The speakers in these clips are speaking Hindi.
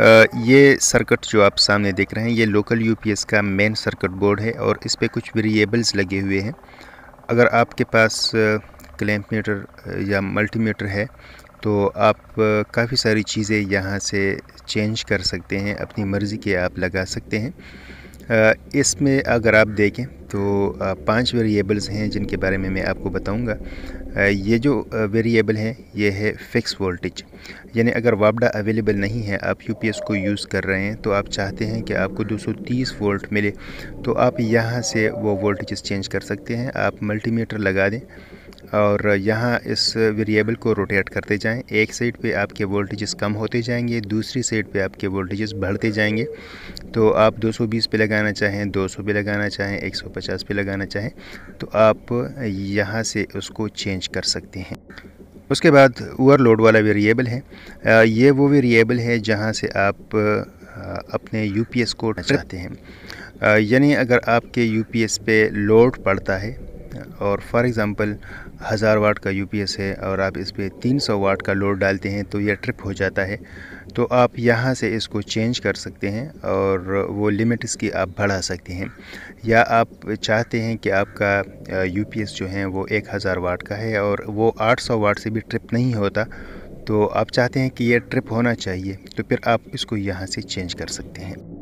ये सर्किट जो आप सामने देख रहे हैं ये लोकल यूपीएस का मेन सर्किट बोर्ड है और इस पर कुछ वेरिएबल्स लगे हुए हैं अगर आपके पास क्लैम्प मीटर या मल्टीमीटर है तो आप काफ़ी सारी चीज़ें यहाँ से चेंज कर सकते हैं अपनी मर्ज़ी के आप लगा सकते हैं इसमें अगर आप देखें तो पांच वेरिएबल्स हैं जिनके बारे में मैं आपको बताऊंगा ये जो वेरिएबल है ये है फिक्स वोल्टेज यानी अगर वापडा अवेलेबल नहीं है आप यूपीएस को यूज़ कर रहे हैं तो आप चाहते हैं कि आपको 230 वोल्ट मिले तो आप यहाँ से वो वोल्टेज चेंज कर सकते हैं आप मल्टीमीटर लगा दें और यहाँ इस वेरिएबल को रोटेट करते जाएं एक साइड पे आपके वोल्टेजेस कम होते जाएंगे दूसरी साइड पे आपके वोल्टेजेस बढ़ते जाएंगे तो आप 220 पे लगाना चाहें 200 पे लगाना चाहें 150 पे लगाना चाहें तो आप यहाँ से उसको चेंज कर सकते हैं उसके बाद ओवरलोड वाला वेरिएबल है ये वो वेरिएबल है जहाँ से आप अपने यू पी एस को चाहते हैं यानी अगर आपके यू पी एस पे लोड पड़ता है और फॉर एग्ज़ाम्पल हज़ार वाट का यू है और आप इस पर तीन सौ वाट का लोड डालते हैं तो यह ट्रिप हो जाता है तो आप यहाँ से इसको चेंज कर सकते हैं और वो लिमिट इसकी आप बढ़ा सकते हैं या आप चाहते हैं कि आपका यू जो है वो एक हज़ार वाट का है और वो आठ सौ वाट से भी ट्रिप नहीं होता तो आप चाहते हैं कि ये ट्रिप होना चाहिए तो फिर आप इसको यहाँ से चेंज कर सकते हैं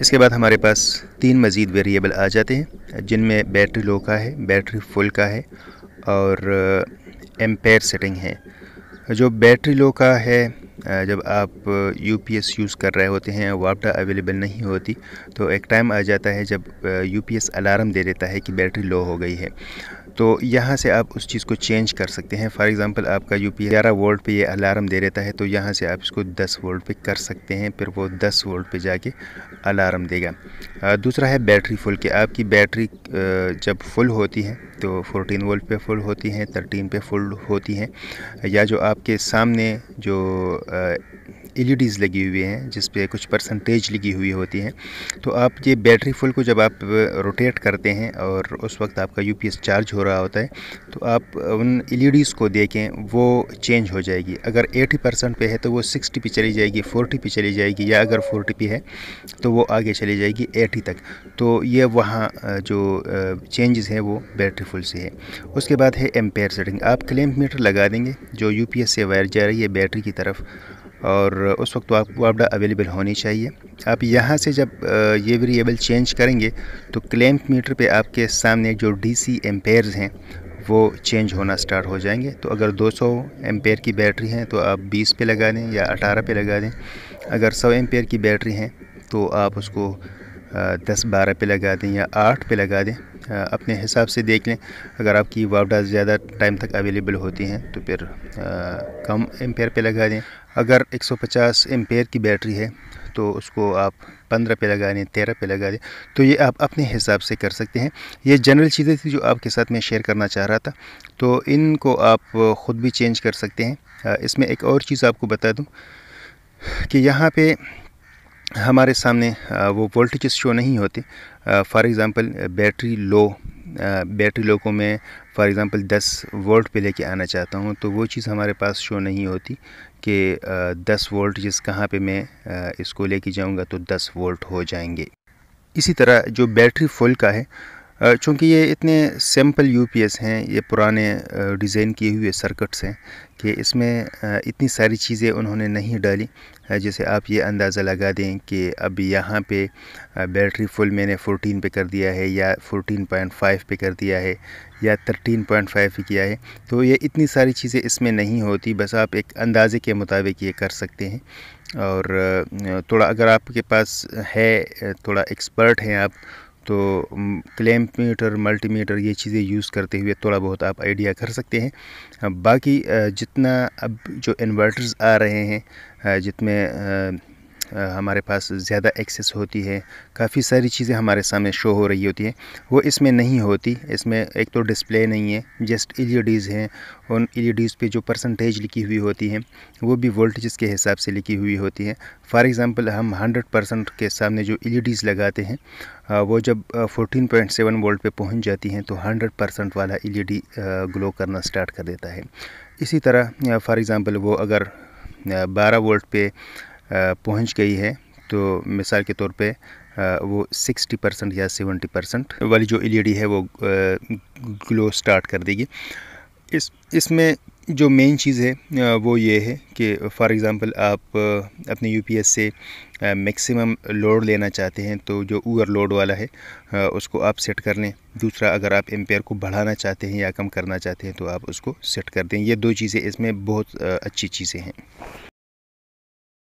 इसके बाद हमारे पास तीन मज़ीद वेरिएबल आ जाते हैं जिनमें बैटरी लो का है बैटरी फुल का है और एम्पेयर सेटिंग है जो बैटरी लो का है जब आप यू यूज़ कर रहे होते हैं वापटा अवेलेबल नहीं होती तो एक टाइम आ जाता है जब यू अलार्म दे देता है कि बैटरी लो हो गई है तो यहाँ से आप उस चीज़ को चेंज कर सकते हैं फॉर एग्ज़ाम्पल आपका यू पी ग्यारह वोल्ट पे ये अलार्म दे रहता है तो यहाँ से आप इसको 10 वोल्ट पे कर सकते हैं फिर वो 10 वोल्ट पे जाके अलार्म देगा दूसरा है बैटरी फुल के आपकी बैटरी जब फुल होती है तो 14 वोल्ट पे फुल होती हैं 13 पे फुल होती हैं या जो आपके सामने जो डीज़ e लगी हुई हैं जिस पर कुछ परसेंटेज लगी हुई होती हैं तो आप ये बैटरी फुल को जब आप रोटेट करते हैं और उस वक्त आपका यू चार्ज हो रहा होता है तो आप उन एल e को देखें वो चेंज हो जाएगी अगर एटी परसेंट पर है तो वो सिक्सटी पे चली जाएगी फोर्टी पे चली जाएगी या अगर फोर्टी पे है तो वो आगे चली जाएगी एटी तक तो ये वहाँ जो चेंजेस हैं वो बैटरी फुल से है उसके बाद है एम्पेयर सेटिंग आप क्लेम मीटर लगा देंगे जो एस से वायर जा रही है बैटरी की तरफ और उस वक्त तो आपडा अवेलेबल होनी चाहिए आप यहाँ से जब ये वेरिएबल चेंज करेंगे तो क्लेम मीटर पे आपके सामने जो डी सी हैं वो चेंज होना स्टार्ट हो जाएंगे तो अगर 200 सौ की बैटरी हैं तो आप 20 पे लगा दें या 18 पे लगा दें अगर 100 एम की बैटरी हैं तो आप उसको 10 12 पे लगा दें या 8 पे लगा दें अपने हिसाब से देख लें अगर आपकी वावडा ज़्यादा टाइम तक अवेलेबल होती हैं तो फिर आ, कम एम्पेयर पे लगा दें अगर 150 एम्पेयर की बैटरी है तो उसको आप पंद्रह पे लगा दें तेरह पे लगा दें तो ये आप अपने हिसाब से कर सकते हैं ये जनरल चीज़ें थी जो आपके साथ मैं शेयर करना चाह रहा था तो इनको आप ख़ुद भी चेंज कर सकते हैं इसमें एक और चीज़ आपको बता दूँ कि यहाँ पर हमारे सामने वो वोल्टेज शो नहीं होते for example battery low battery low को मैं फॉर एग्ज़ाम्पल 10 वोल्ट पे लेके आना चाहता हूँ तो वो चीज़ हमारे पास शो नहीं होती कि 10 वोल्ट जिस कहाँ पे मैं इसको लेके जाऊँगा तो 10 वोल्ट हो जाएंगे इसी तरह जो बैटरी फुल का है चूँकि ये इतने सिंपल यूपीएस हैं ये पुराने डिज़ाइन किए हुए सर्किट्स हैं कि इसमें इतनी सारी चीज़ें उन्होंने नहीं डाली जैसे आप ये अंदाज़ा लगा दें कि अब यहाँ पे बैटरी फुल मैंने 14 पे कर दिया है या 14.5 पे कर दिया है या 13.5 किया है तो ये इतनी सारी चीज़ें इसमें नहीं होती बस आप एक अंदाज़े के मुताबिक ये कर सकते हैं और थोड़ा अगर आपके पास है थोड़ा एक्सपर्ट हैं आप तो क्लैम्प मीटर मल्टीमीटर ये चीज़ें यूज़ करते हुए थोड़ा बहुत आप आइडिया कर सकते हैं बाकी जितना अब जो इन्वर्टर्स आ रहे हैं जितने हमारे पास ज़्यादा एक्सेस होती है काफ़ी सारी चीज़ें हमारे सामने शो हो रही होती हैं वो इसमें नहीं होती इसमें एक तो डिस्प्ले नहीं है जस्ट एल e हैं उन एल e पे जो परसेंटेज लिखी हुई होती हैं वो भी वोल्टेज के हिसाब से लिखी हुई होती हैं फॉर एग्ज़ाम्पल हम हंड्रेड परसेंट के सामने जो एल e लगाते हैं वो जब फोर्टीन पॉइंट सेवन वोल्ट पर पहुँच जाती हैं तो हंड्रेड परसेंट वाला एल ग्लो करना स्टार्ट कर देता है इसी तरह फॉर एग्ज़ाम्पल वो अगर बारह वोल्ट पे पहुंच गई है तो मिसाल के तौर पे वो 60 परसेंट या 70 परसेंट वाली जो एलईडी है वो ग्लो स्टार्ट कर देगी इस इसमें जो मेन चीज़ है वो ये है कि फ़ॉर एग्ज़ाम्पल आप अपने यूपीएस से मैक्सिमम लोड लेना चाहते हैं तो जो ओवर लोड वाला है उसको आप सेट कर लें दूसरा अगर आप एम्पेयर को बढ़ाना चाहते हैं या कम करना चाहते हैं तो आप उसको सेट कर दें ये दो चीज़ें इसमें बहुत अच्छी चीज़ें हैं